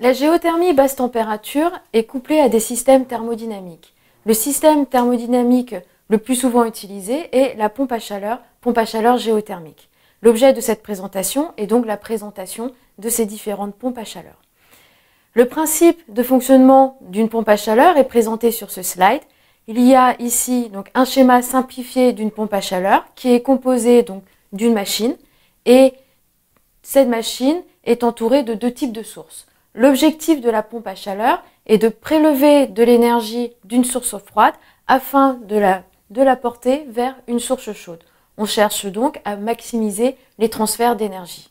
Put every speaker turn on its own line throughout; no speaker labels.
La géothermie basse température est couplée à des systèmes thermodynamiques. Le système thermodynamique le plus souvent utilisé est la pompe à chaleur, pompe à chaleur géothermique. L'objet de cette présentation est donc la présentation de ces différentes pompes à chaleur. Le principe de fonctionnement d'une pompe à chaleur est présenté sur ce slide. Il y a ici donc un schéma simplifié d'une pompe à chaleur qui est composée donc d'une machine et cette machine est entourée de deux types de sources. L'objectif de la pompe à chaleur est de prélever de l'énergie d'une source froide afin de la, porter vers une source chaude. On cherche donc à maximiser les transferts d'énergie.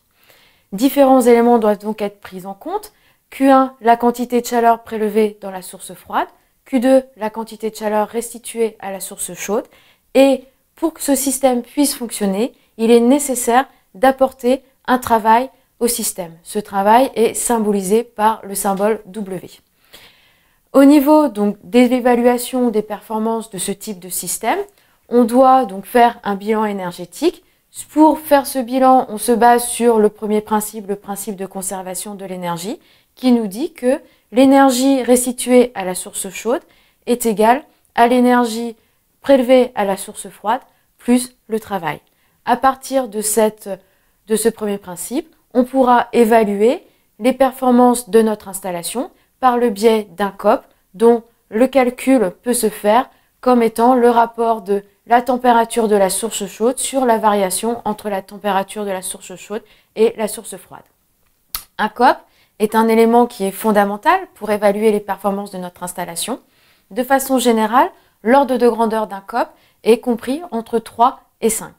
Différents éléments doivent donc être pris en compte. Q1, la quantité de chaleur prélevée dans la source froide. Q2, la quantité de chaleur restituée à la source chaude. Et pour que ce système puisse fonctionner, il est nécessaire d'apporter un travail au système. Ce travail est symbolisé par le symbole W. Au niveau donc des évaluations des performances de ce type de système, on doit donc faire un bilan énergétique. Pour faire ce bilan, on se base sur le premier principe, le principe de conservation de l'énergie, qui nous dit que l'énergie restituée à la source chaude est égale à l'énergie prélevée à la source froide plus le travail. À partir de, cette, de ce premier principe, on pourra évaluer les performances de notre installation par le biais d'un COP dont le calcul peut se faire comme étant le rapport de la température de la source chaude sur la variation entre la température de la source chaude et la source froide. Un COP est un élément qui est fondamental pour évaluer les performances de notre installation. De façon générale, l'ordre de grandeur d'un COP est compris entre 3 et 5.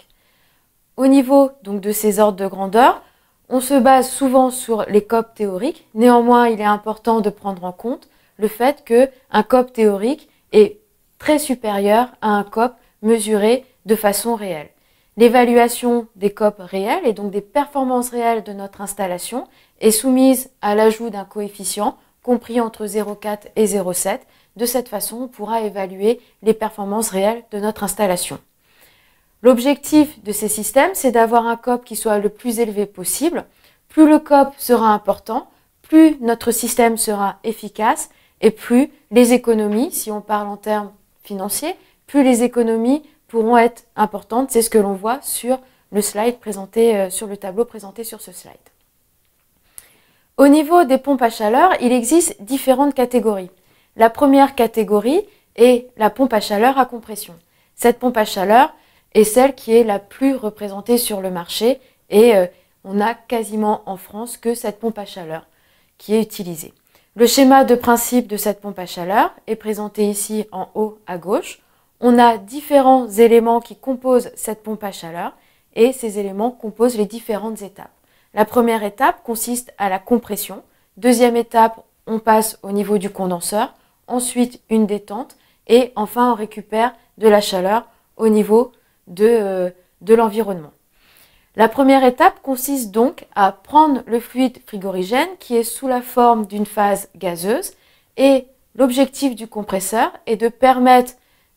Au niveau donc, de ces ordres de grandeur, on se base souvent sur les COP théoriques. Néanmoins, il est important de prendre en compte le fait que COP théorique est très supérieur à un COP mesuré de façon réelle. L'évaluation des COP réelles et donc des performances réelles de notre installation est soumise à l'ajout d'un coefficient compris entre 0,4 et 0,7. De cette façon, on pourra évaluer les performances réelles de notre installation. L'objectif de ces systèmes, c'est d'avoir un COP qui soit le plus élevé possible. Plus le COP sera important, plus notre système sera efficace et plus les économies, si on parle en termes financiers, plus les économies pourront être importantes. C'est ce que l'on voit sur le slide présenté, euh, sur le tableau présenté sur ce slide. Au niveau des pompes à chaleur, il existe différentes catégories. La première catégorie est la pompe à chaleur à compression. Cette pompe à chaleur, est celle qui est la plus représentée sur le marché et euh, on n'a quasiment en France que cette pompe à chaleur qui est utilisée. Le schéma de principe de cette pompe à chaleur est présenté ici en haut à gauche. On a différents éléments qui composent cette pompe à chaleur et ces éléments composent les différentes étapes. La première étape consiste à la compression. Deuxième étape, on passe au niveau du condenseur. Ensuite, une détente. Et enfin, on récupère de la chaleur au niveau euh, de, l'environnement. La première étape consiste donc à prendre le fluide frigorigène qui est sous la forme d'une phase gazeuse et l'objectif du compresseur est de permettre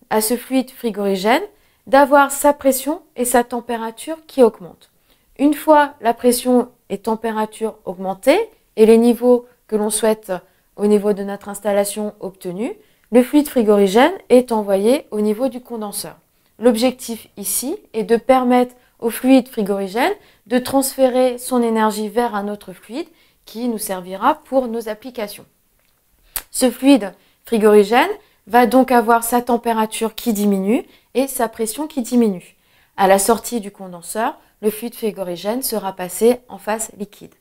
à ce fluide frigorigène d'avoir sa pression et sa température qui augmentent. Une fois la pression et température augmentées et les niveaux que l'on souhaite au niveau de notre installation obtenus, le fluide frigorigène est envoyé au niveau du condenseur. L'objectif ici est de permettre au fluide frigorigène de transférer son énergie vers un autre fluide qui nous servira pour nos applications. Ce fluide frigorigène va donc avoir sa température qui diminue et sa pression qui diminue. À la sortie du condenseur, le fluide frigorigène sera passé en phase liquide.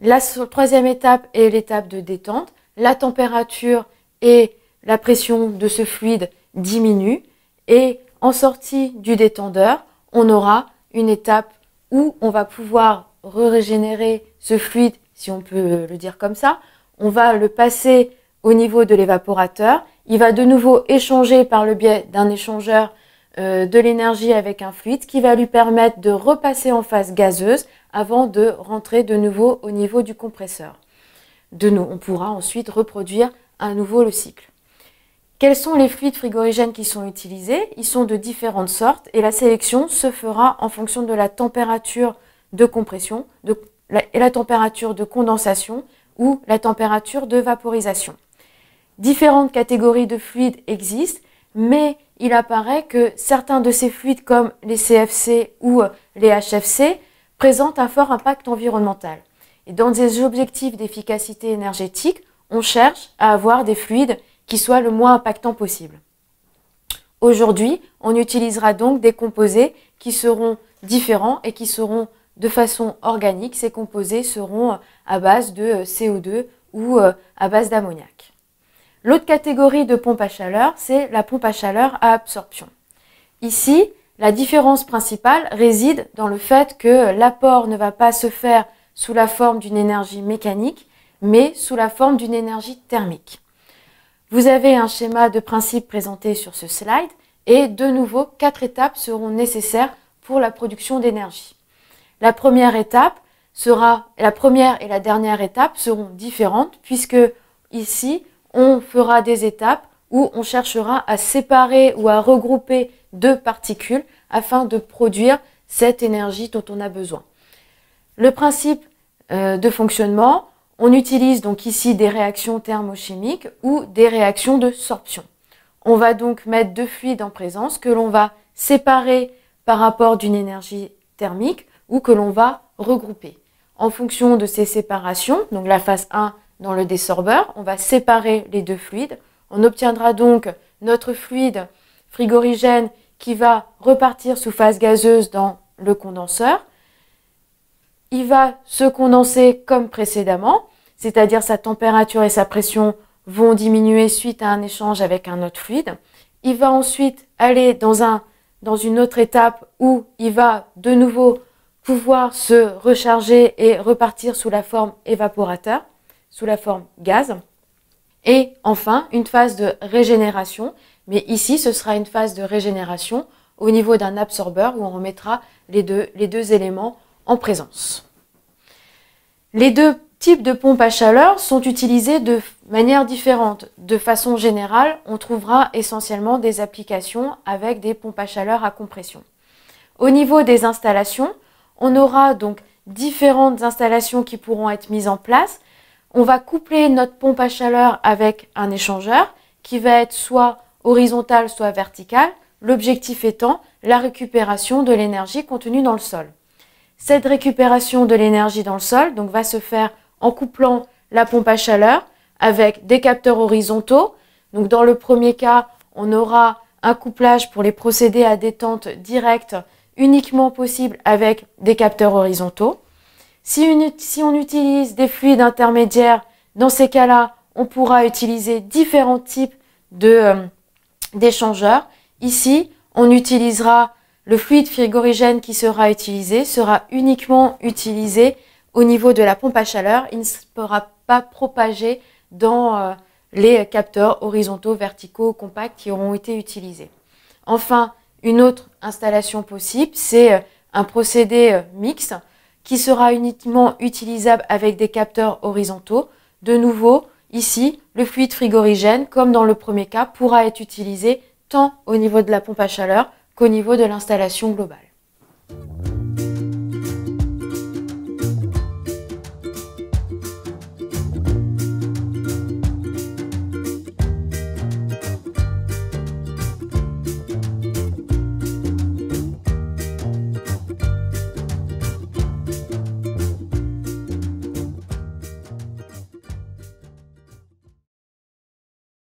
La troisième étape est l'étape de détente. La température et la pression de ce fluide diminuent et en sortie du détendeur, on aura une étape où on va pouvoir régénérer ce fluide, si on peut le dire comme ça. On va le passer au niveau de l'évaporateur. Il va de nouveau échanger par le biais d'un échangeur euh, de l'énergie avec un fluide qui va lui permettre de repasser en phase gazeuse avant de rentrer de nouveau au niveau du compresseur. De nous, on pourra ensuite reproduire à nouveau le cycle. Quels sont les fluides frigorigènes qui sont utilisés Ils sont de différentes sortes et la sélection se fera en fonction de la température de compression de, la, température de condensation ou la température de vaporisation. Différentes catégories de fluides existent, mais il apparaît que certains de ces fluides comme les CFC ou les HFC présentent un fort impact environnemental. Et dans des objectifs d'efficacité énergétique, on cherche à avoir des fluides qui soit le moins impactant possible. Aujourd'hui, on utilisera donc des composés qui seront différents et qui seront de façon organique. Ces composés seront euh, à base de euh, CO2 ou euh, à base d'ammoniac. L'autre catégorie de pompe à chaleur, c'est la pompe à chaleur à absorption. Ici, la différence principale réside dans le fait que l'apport ne va pas se faire sous la forme d'une énergie mécanique, mais sous la forme d'une énergie thermique. Vous avez un schéma de principe présenté sur ce slide et de nouveau, quatre étapes seront nécessaires pour la production d'énergie. La première étape sera, la première et la dernière étape seront différentes puisque ici, on fera des étapes où on cherchera à séparer ou à regrouper deux particules afin de produire cette énergie dont on a besoin. Le principe euh, de fonctionnement, on utilise donc ici des réactions thermochimiques ou des réactions de sorption. On va donc mettre deux fluides en présence que l'on va séparer par rapport d'une énergie thermique ou que l'on va regrouper. En fonction de ces séparations, donc la phase 1 dans le désorbeur, on va séparer les deux fluides. On obtiendra donc notre fluide frigorigène qui va repartir sous phase gazeuse dans le condenseur. Il va se condenser comme précédemment c'est-à-dire sa température et sa pression vont diminuer suite à un échange avec un autre fluide. Il va ensuite aller dans, un, dans une autre étape où il va de nouveau pouvoir se recharger et repartir sous la forme évaporateur, sous la forme gaz. Et enfin, une phase de régénération. Mais ici, ce sera une phase de régénération au niveau d'un absorbeur où on remettra les deux, les deux éléments en présence. Les deux types de pompes à chaleur sont utilisés de manière différente. De façon générale, on trouvera essentiellement des applications avec des pompes à chaleur à compression. Au niveau des installations, on aura donc différentes installations qui pourront être mises en place. On va coupler notre pompe à chaleur avec un échangeur qui va être soit horizontal, soit vertical, l'objectif étant la récupération de l'énergie contenue dans le sol. Cette récupération de l'énergie dans le sol donc, va se faire en couplant la pompe à chaleur avec des capteurs horizontaux. Donc dans le premier cas, on aura un couplage pour les procédés à détente directe uniquement possible avec des capteurs horizontaux. Si, on utilise des fluides intermédiaires, dans ces cas-là, on pourra utiliser différents types euh, d'échangeurs. Ici, on utilisera le fluide frigorigène qui sera utilisé, sera uniquement utilisé au niveau de la pompe à chaleur, il ne sera pas propager dans euh, les capteurs horizontaux, verticaux, compacts qui auront été utilisés. Enfin, une autre installation possible, c'est euh, un procédé euh, mixte qui sera uniquement utilisable avec des capteurs horizontaux. De nouveau, ici, le fluide frigorigène, comme dans le premier cas, pourra être utilisé tant au niveau de la pompe à chaleur qu'au niveau de l'installation globale.